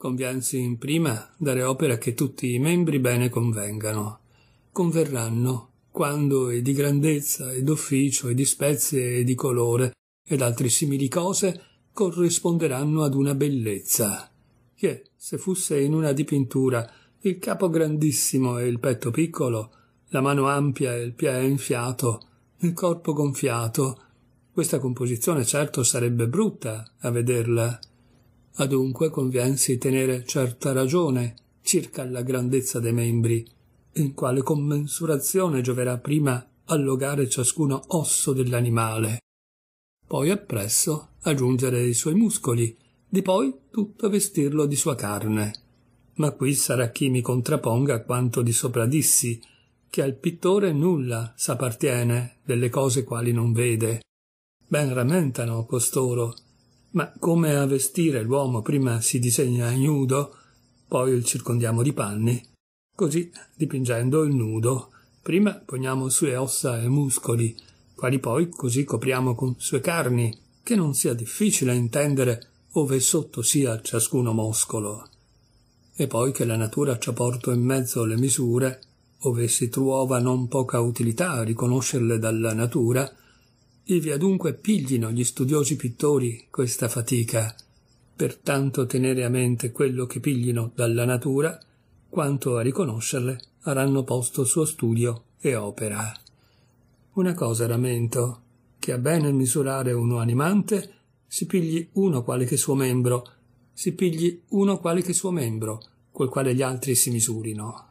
Conviensi in prima dare opera che tutti i membri bene convengano. Converranno, quando e di grandezza e d'ufficio e di spezie e di colore ed altre simili cose corrisponderanno ad una bellezza. Che, se fosse in una dipintura il capo grandissimo e il petto piccolo, la mano ampia e il piede enfiato, il corpo gonfiato, questa composizione certo sarebbe brutta a vederla Adunque conviensi tenere certa ragione circa la grandezza dei membri, in quale commensurazione gioverà prima allogare ciascuno osso dell'animale, poi appresso aggiungere i suoi muscoli, di poi tutto vestirlo di sua carne. Ma qui sarà chi mi contrapponga quanto di sopra dissi, che al pittore nulla s'appartiene delle cose quali non vede. Ben rammentano costoro ma come a vestire l'uomo prima si disegna nudo, poi il circondiamo di panni. Così, dipingendo il nudo, prima poniamo sue ossa e muscoli, quali poi così copriamo con sue carni, che non sia difficile intendere ove sotto sia ciascuno muscolo. E poi che la natura ci ha porto in mezzo le misure, ove si trova non poca utilità a riconoscerle dalla natura, Ivi adunque piglino gli studiosi pittori questa fatica, per tanto tenere a mente quello che piglino dalla natura, quanto a riconoscerle avranno posto suo studio e opera. Una cosa rammento, che a bene misurare uno animante, si pigli uno quale che suo membro, si pigli uno quale che suo membro, col quale gli altri si misurino.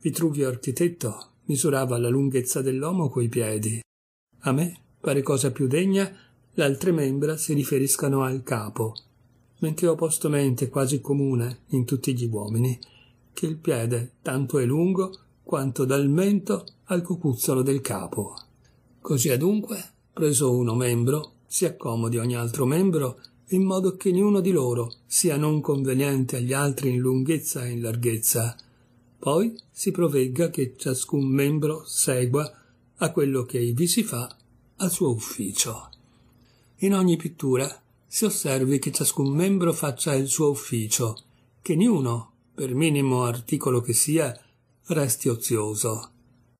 Vitruvio architetto misurava la lunghezza dell'uomo coi piedi. A me Pare cosa più degna le altre membra si riferiscano al capo, benché mente quasi comune in tutti gli uomini, che il piede tanto è lungo quanto dal mento al cucuzzolo del capo. Così adunque, preso uno membro, si accomodi ogni altro membro in modo che niuno di loro sia non conveniente agli altri in lunghezza e in larghezza. Poi si provegga che ciascun membro segua a quello che ivi si fa al suo ufficio. In ogni pittura si osservi che ciascun membro faccia il suo ufficio, che niuno, per minimo articolo che sia, resti ozioso.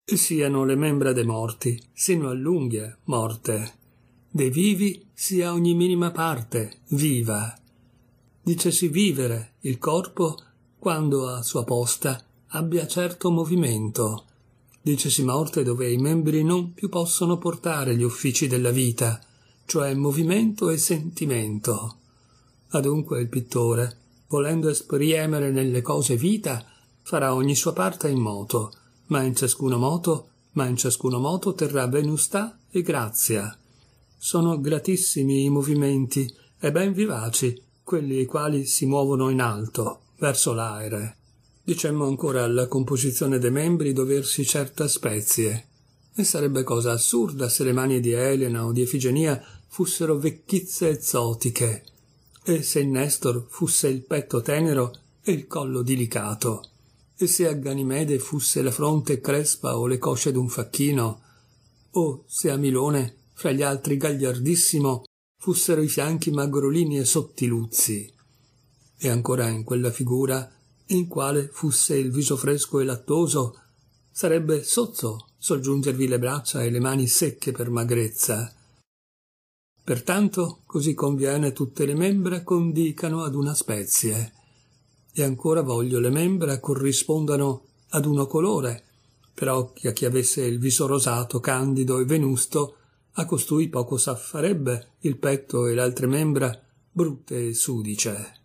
E siano le membra dei morti, sino all'unghie, morte. Dei vivi sia ogni minima parte, viva. Dicesi vivere il corpo quando a sua posta abbia certo movimento dicesi morte dove i membri non più possono portare gli uffici della vita, cioè movimento e sentimento. Adunque il pittore, volendo esprimere nelle cose vita, farà ogni sua parte in moto, ma in ciascuno moto, ma in ciascuno moto terrà venustà e grazia. Sono gratissimi i movimenti e ben vivaci quelli i quali si muovono in alto, verso l'aere dicemmo ancora alla composizione dei membri doversi certa spezie. E sarebbe cosa assurda se le mani di Elena o di Efigenia fussero vecchizze ezotiche, e se in Nestor fosse il petto tenero e il collo dilicato, e se a Ganimede fusse la fronte crespa o le cosce d'un facchino, o se a Milone, fra gli altri gagliardissimo, fossero i fianchi magrolini e sottiluzzi. E ancora in quella figura in quale fosse il viso fresco e lattoso, sarebbe sozzo soggiungervi le braccia e le mani secche per magrezza. Pertanto, così conviene tutte le membra condicano ad una spezie. E ancora voglio le membra corrispondano ad uno colore, però che a chi avesse il viso rosato, candido e venusto, a costui poco s'affarebbe il petto e l'altre membra brutte e sudice.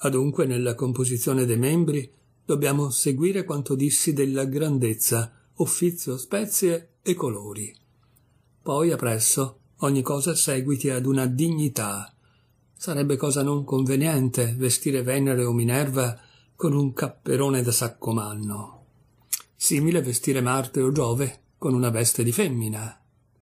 Adunque nella composizione dei membri dobbiamo seguire quanto dissi della grandezza, offizio, spezie e colori. Poi appresso ogni cosa seguiti ad una dignità. Sarebbe cosa non conveniente vestire Venere o Minerva con un capperone da saccomanno. Simile vestire Marte o Giove con una veste di femmina.